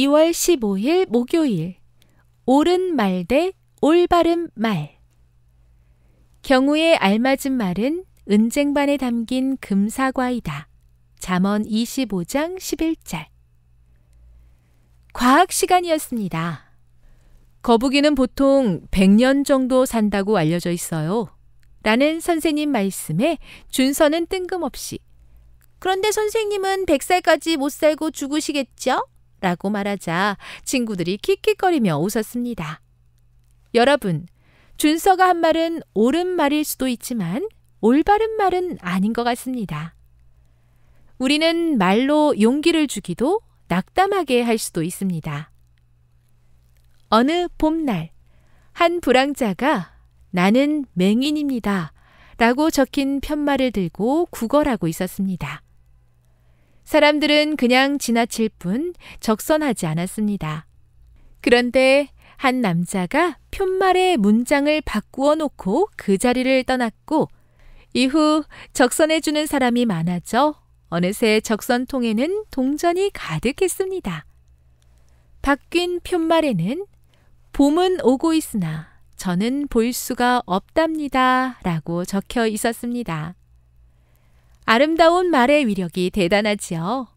2월 15일 목요일 옳은 말 대 올바른 말 경우에 알맞은 말은 은쟁반에 담긴 금사과이다. 잠언 25장 11절 과학 시간이었습니다. 거북이는 보통 100년 정도 산다고 알려져 있어요. 라는 선생님 말씀에 준서는 뜬금없이 그런데 선생님은 100살까지 못 살고 죽으시겠죠? 라고 말하자 친구들이 킥킥거리며 웃었습니다. 여러분, 준서가 한 말은 옳은 말일 수도 있지만 올바른 말은 아닌 것 같습니다. 우리는 말로 용기를 주기도 낙담하게 할 수도 있습니다. 어느 봄날, 한 불황자가 나는 맹인입니다. 라고 적힌 편말을 들고 구걸하고 있었습니다. 사람들은 그냥 지나칠 뿐 적선하지 않았습니다. 그런데 한 남자가 푯말의 문장을 바꾸어 놓고 그 자리를 떠났고 이후 적선해주는 사람이 많아져 어느새 적선통에는 동전이 가득했습니다. 바뀐 푯말에는 봄은 오고 있으나 저는 볼 수가 없답니다. 라고 적혀 있었습니다. 아름다운 말의 위력이 대단하지요.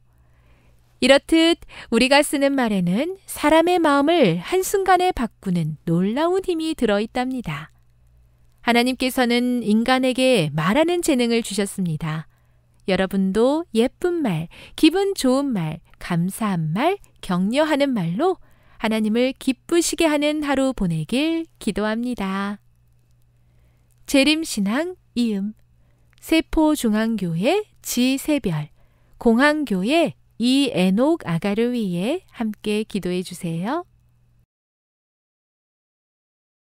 이렇듯 우리가 쓰는 말에는 사람의 마음을 한순간에 바꾸는 놀라운 힘이 들어 있답니다. 하나님께서는 인간에게 말하는 재능을 주셨습니다. 여러분도 예쁜 말, 기분 좋은 말, 감사한 말, 격려하는 말로 하나님을 기쁘시게 하는 하루 보내길 기도합니다. 재림신앙 이음 세포중앙교회 지세별, 공항교회 이에녹 아가를 위해 함께 기도해 주세요.